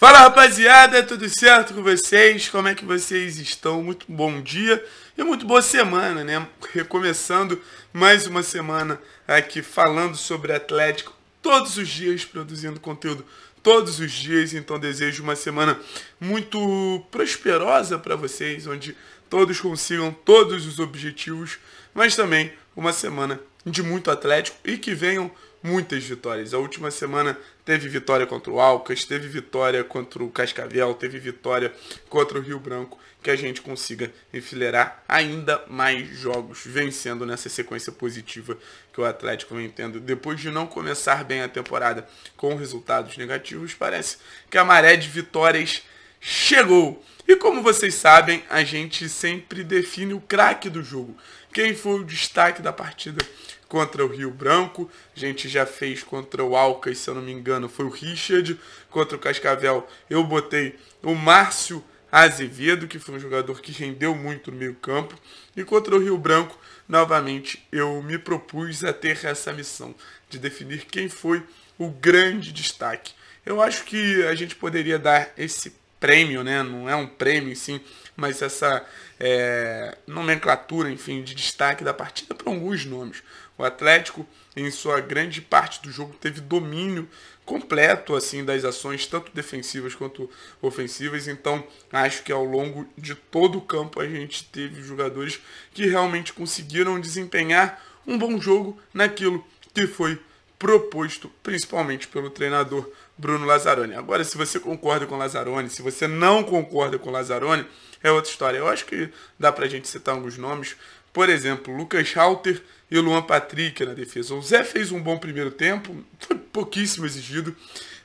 Fala rapaziada, é tudo certo com vocês? Como é que vocês estão? Muito bom dia e muito boa semana, né? Recomeçando mais uma semana aqui falando sobre Atlético, todos os dias produzindo conteúdo, todos os dias. Então desejo uma semana muito prosperosa para vocês, onde todos consigam todos os objetivos, mas também uma semana de muito Atlético e que venham muitas vitórias. A última semana teve vitória contra o Alcas, teve vitória contra o Cascavel, teve vitória contra o Rio Branco, que a gente consiga enfileirar ainda mais jogos, vencendo nessa sequência positiva que o Atlético vem tendo. Depois de não começar bem a temporada com resultados negativos, parece que a maré de vitórias chegou. E como vocês sabem, a gente sempre define o craque do jogo. Quem foi o destaque da partida contra o Rio Branco, a gente já fez contra o Alcas, se eu não me engano, foi o Richard, contra o Cascavel eu botei o Márcio Azevedo, que foi um jogador que rendeu muito no meio campo, e contra o Rio Branco, novamente, eu me propus a ter essa missão de definir quem foi o grande destaque. Eu acho que a gente poderia dar esse prêmio, né? Não é um prêmio, sim, mas essa é, nomenclatura, enfim, de destaque da partida para alguns nomes. O Atlético, em sua grande parte do jogo, teve domínio completo assim das ações tanto defensivas quanto ofensivas. Então, acho que ao longo de todo o campo a gente teve jogadores que realmente conseguiram desempenhar um bom jogo naquilo que foi proposto, principalmente pelo treinador Bruno Lazzaroni. Agora, se você concorda com Lazzaroni, se você não concorda com Lazzaroni, é outra história. Eu acho que dá pra gente citar alguns nomes. Por exemplo, Lucas Schalter e Luan Patrick na defesa. O Zé fez um bom primeiro tempo, foi pouquíssimo exigido,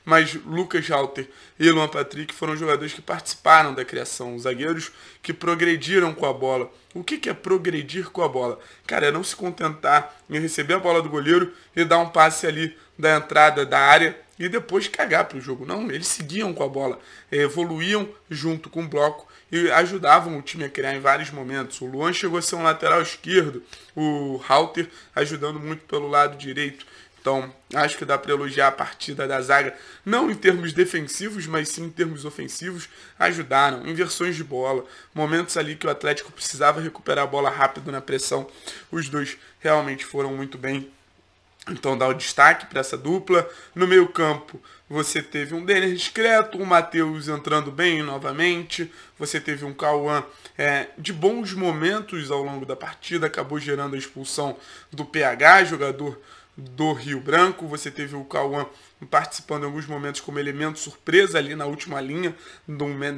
mas Lucas Schalter e Luan Patrick foram jogadores que participaram da criação, zagueiros que progrediram com a bola. O que é progredir com a bola? Cara, é não se contentar em receber a bola do goleiro e dar um passe ali da entrada da área e depois cagar para o jogo. Não, eles seguiam com a bola, eh, evoluíam junto com o bloco e ajudavam o time a criar em vários momentos. O Luan chegou a ser um lateral esquerdo, o Halter ajudando muito pelo lado direito. Então, acho que dá para elogiar a partida da zaga, não em termos defensivos, mas sim em termos ofensivos, ajudaram, inversões de bola, momentos ali que o Atlético precisava recuperar a bola rápido na pressão. Os dois realmente foram muito bem então dá o um destaque para essa dupla. No meio campo, você teve um Denner discreto, um Matheus entrando bem novamente. Você teve um Cauã é, de bons momentos ao longo da partida, acabou gerando a expulsão do PH, jogador do Rio Branco. Você teve o Cauã participando em alguns momentos como elemento surpresa ali na última linha,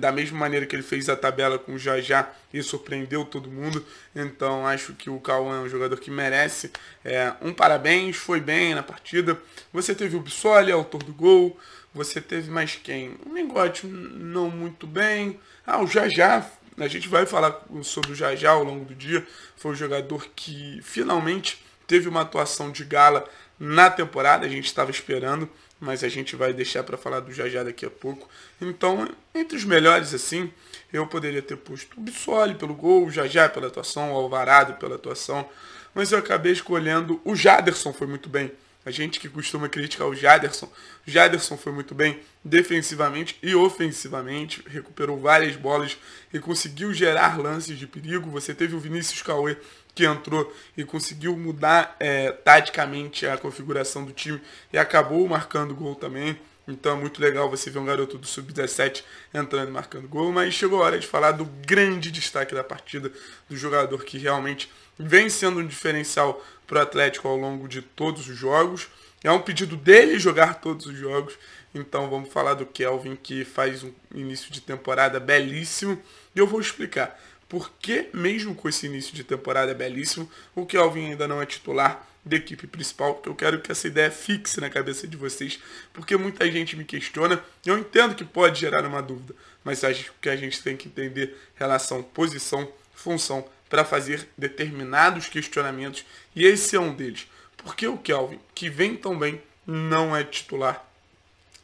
da mesma maneira que ele fez a tabela com o Jajá e surpreendeu todo mundo. Então acho que o Cauã é um jogador que merece é, um parabéns, foi bem na partida. Você teve o Bissoli, autor do gol. Você teve mais quem? O Mingote não muito bem. Ah, o Jajá a gente vai falar sobre o Jajá ao longo do dia. Foi o jogador que finalmente teve uma atuação de gala na temporada, a gente estava esperando, mas a gente vai deixar para falar do Jajá daqui a pouco. Então, entre os melhores assim, eu poderia ter posto o Bissoli pelo gol, o Jajá pela atuação, o Alvarado pela atuação, mas eu acabei escolhendo o Jaderson, foi muito bem. A gente que costuma criticar o Jaderson. O Jaderson foi muito bem defensivamente e ofensivamente, recuperou várias bolas e conseguiu gerar lances de perigo. Você teve o Vinícius Cauê que entrou e conseguiu mudar é, taticamente a configuração do time e acabou marcando gol também. Então é muito legal você ver um garoto do Sub-17 entrando e marcando gol, mas chegou a hora de falar do grande destaque da partida, do jogador que realmente vem sendo um diferencial para o Atlético ao longo de todos os jogos. É um pedido dele jogar todos os jogos, então vamos falar do Kelvin, que faz um início de temporada belíssimo, e eu vou explicar porque mesmo com esse início de temporada belíssimo, o Kelvin ainda não é titular da equipe principal, eu quero que essa ideia fixe na cabeça de vocês, porque muita gente me questiona, eu entendo que pode gerar uma dúvida, mas acho que a gente tem que entender relação posição, função, para fazer determinados questionamentos, e esse é um deles. Porque o Kelvin, que vem tão bem, não é titular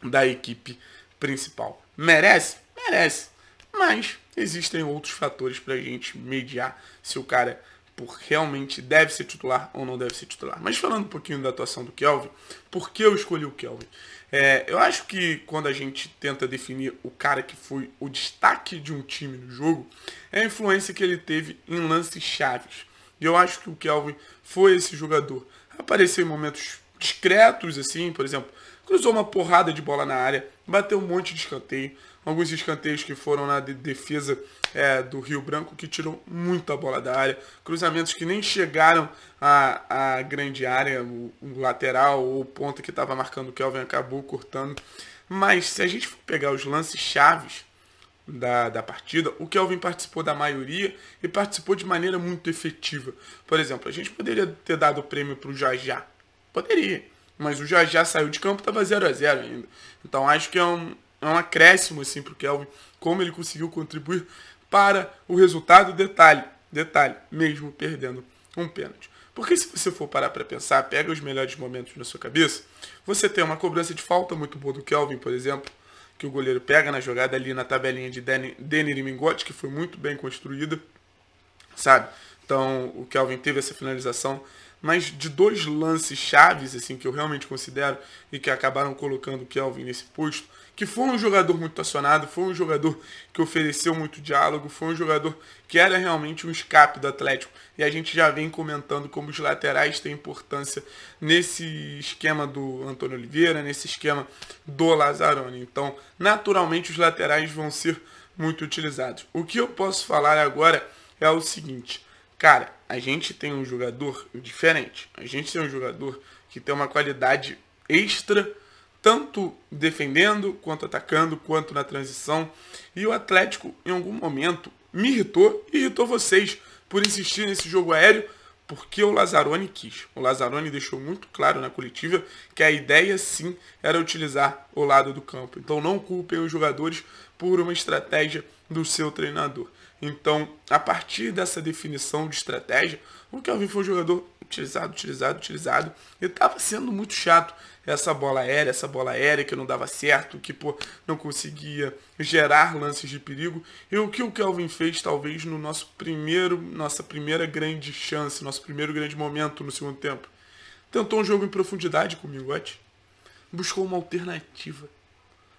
da equipe principal. Merece? Merece. Mas existem outros fatores para a gente mediar se o cara por realmente deve ser titular ou não deve ser titular. Mas falando um pouquinho da atuação do Kelvin, por que eu escolhi o Kelvin? É, eu acho que quando a gente tenta definir o cara que foi o destaque de um time no jogo, é a influência que ele teve em lances chaves. E eu acho que o Kelvin foi esse jogador. Apareceu em momentos discretos, assim, por exemplo, cruzou uma porrada de bola na área, bateu um monte de escanteio, alguns escanteios que foram na de defesa é, do Rio Branco, que tirou muita bola da área, cruzamentos que nem chegaram à, à grande área, o, o lateral ou o ponta que estava marcando o Kelvin acabou cortando. Mas se a gente for pegar os lances chaves da, da partida, o Kelvin participou da maioria e participou de maneira muito efetiva. Por exemplo, a gente poderia ter dado o prêmio para o Jajá. Poderia. Mas o Jajá saiu de campo, estava 0 a 0 ainda. Então acho que é um, é um acréscimo assim para o Kelvin, como ele conseguiu contribuir para o resultado. Detalhe, detalhe, mesmo perdendo um pênalti. Porque se você for parar para pensar, pega os melhores momentos na sua cabeça, você tem uma cobrança de falta muito boa do Kelvin, por exemplo, que o goleiro pega na jogada ali na tabelinha de Denner e Mingotti, que foi muito bem construída sabe? Então, o Kelvin teve essa finalização, mas de dois lances chaves, assim, que eu realmente considero e que acabaram colocando o Kelvin nesse posto, que foi um jogador muito acionado, foi um jogador que ofereceu muito diálogo, foi um jogador que era realmente um escape do Atlético. E a gente já vem comentando como os laterais têm importância nesse esquema do Antônio Oliveira, nesse esquema do Lazzaroni. Então, naturalmente, os laterais vão ser muito utilizados. O que eu posso falar agora é o seguinte, cara, a gente tem um jogador diferente. A gente tem um jogador que tem uma qualidade extra, tanto defendendo, quanto atacando, quanto na transição. E o Atlético, em algum momento, me irritou e irritou vocês por insistir nesse jogo aéreo, porque o Lazzaroni quis. O Lazzaroni deixou muito claro na coletiva que a ideia sim era utilizar o lado do campo. Então não culpem os jogadores por uma estratégia do seu treinador. Então, a partir dessa definição de estratégia, o Kelvin foi um jogador utilizado, utilizado, utilizado. E estava sendo muito chato essa bola aérea, essa bola aérea que não dava certo, que pô, não conseguia gerar lances de perigo. E o que o Kelvin fez, talvez, no nosso primeiro, nossa primeira grande chance, nosso primeiro grande momento no segundo tempo. Tentou um jogo em profundidade com o Mingote. Buscou uma alternativa.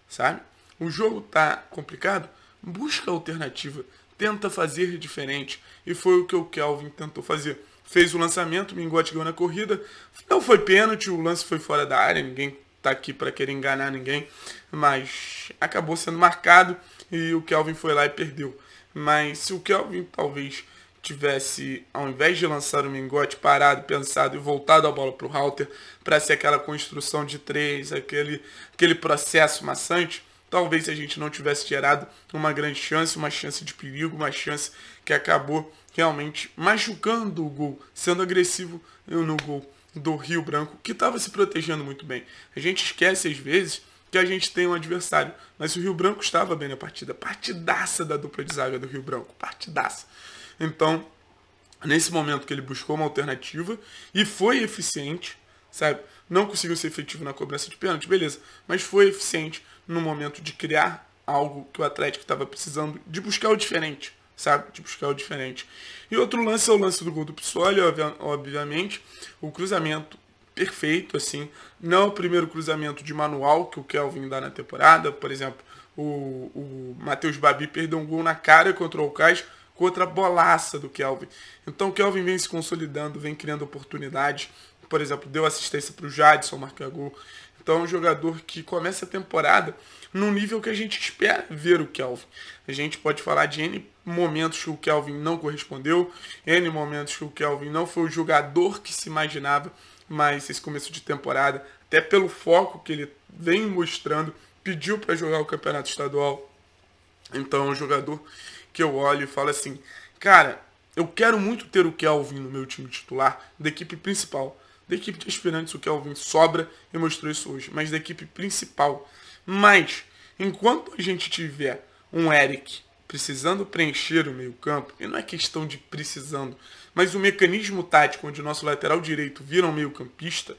Sabe? O jogo tá complicado? Busca alternativa tenta fazer diferente. E foi o que o Kelvin tentou fazer. Fez o lançamento, Mingote ganhou na corrida. Não foi pênalti, o lance foi fora da área, ninguém tá aqui para querer enganar ninguém, mas acabou sendo marcado e o Kelvin foi lá e perdeu. Mas se o Kelvin talvez tivesse, ao invés de lançar o Mingote parado, pensado e voltado a bola para o Halter, para ser aquela construção de três, aquele, aquele processo maçante, Talvez se a gente não tivesse gerado uma grande chance, uma chance de perigo, uma chance que acabou realmente machucando o gol, sendo agressivo no gol do Rio Branco, que estava se protegendo muito bem. A gente esquece às vezes que a gente tem um adversário, mas o Rio Branco estava bem na partida. Partidaça da dupla de zaga do Rio Branco, partidaça. Então, nesse momento que ele buscou uma alternativa e foi eficiente, sabe? Não conseguiu ser efetivo na cobrança de pênalti, beleza, mas foi eficiente no momento de criar algo que o Atlético estava precisando, de buscar o diferente, sabe? De buscar o diferente. E outro lance é o lance do gol do Pissoli, obviamente. O cruzamento perfeito, assim. Não é o primeiro cruzamento de manual que o Kelvin dá na temporada. Por exemplo, o, o Matheus Babi perdeu um gol na cara contra o Alcaz, contra a bolaça do Kelvin. Então o Kelvin vem se consolidando, vem criando oportunidades, por exemplo, deu assistência para o Jadson marcar gol. Então é um jogador que começa a temporada no nível que a gente espera ver o Kelvin. A gente pode falar de N momentos que o Kelvin não correspondeu, N momentos que o Kelvin não foi o jogador que se imaginava, mas esse começo de temporada, até pelo foco que ele vem mostrando, pediu para jogar o campeonato estadual. Então é um jogador que eu olho e falo assim, cara, eu quero muito ter o Kelvin no meu time titular, da equipe principal da equipe de aspirantes o Kelvin sobra e mostrou isso hoje, mas da equipe principal. Mas, enquanto a gente tiver um Eric precisando preencher o meio-campo, e não é questão de precisando, mas o mecanismo tático onde o nosso lateral direito vira um meio-campista,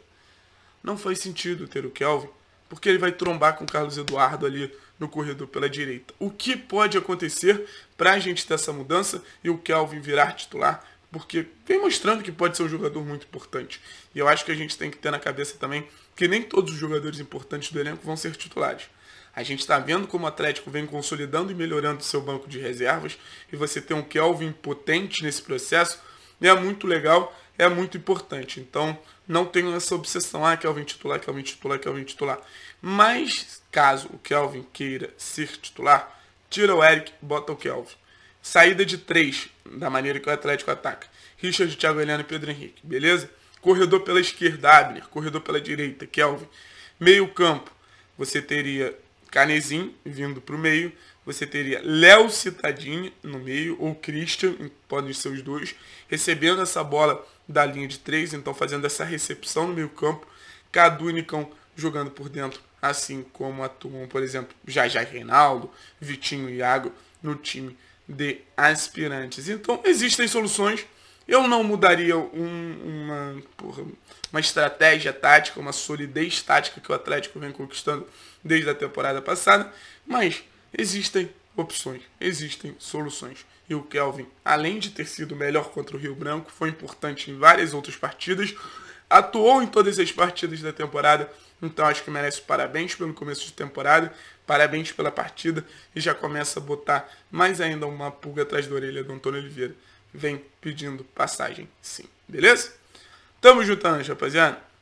não faz sentido ter o Kelvin, porque ele vai trombar com o Carlos Eduardo ali no corredor pela direita. O que pode acontecer para a gente ter essa mudança e o Kelvin virar titular? porque vem mostrando que pode ser um jogador muito importante. E eu acho que a gente tem que ter na cabeça também que nem todos os jogadores importantes do elenco vão ser titulares. A gente está vendo como o Atlético vem consolidando e melhorando seu banco de reservas, e você ter um Kelvin potente nesse processo é muito legal, é muito importante. Então, não tenho essa obsessão, ah, Kelvin titular, Kelvin titular, Kelvin titular. Mas, caso o Kelvin queira ser titular, tira o Eric, bota o Kelvin. Saída de três, da maneira que o Atlético ataca. Richard, Thiago Heleno e Pedro Henrique, beleza? Corredor pela esquerda, Abner. Corredor pela direita, Kelvin. Meio campo, você teria Canezinho vindo para o meio. Você teria Léo Citadini no meio, ou Christian, podem ser os dois, recebendo essa bola da linha de três, então fazendo essa recepção no meio campo. Cadu e Nicão jogando por dentro, assim como atuam, por exemplo, Jajá e Reinaldo, Vitinho e Iago no time de aspirantes. Então, existem soluções. Eu não mudaria um, uma, porra, uma estratégia tática, uma solidez tática que o Atlético vem conquistando desde a temporada passada, mas existem opções, existem soluções. E o Kelvin, além de ter sido melhor contra o Rio Branco, foi importante em várias outras partidas, atuou em todas as partidas da temporada, então acho que merece parabéns pelo começo de temporada. Parabéns pela partida e já começa a botar mais ainda uma pulga atrás da orelha do Antônio Oliveira. Vem pedindo passagem, sim. Beleza? Tamo juntando, rapaziada.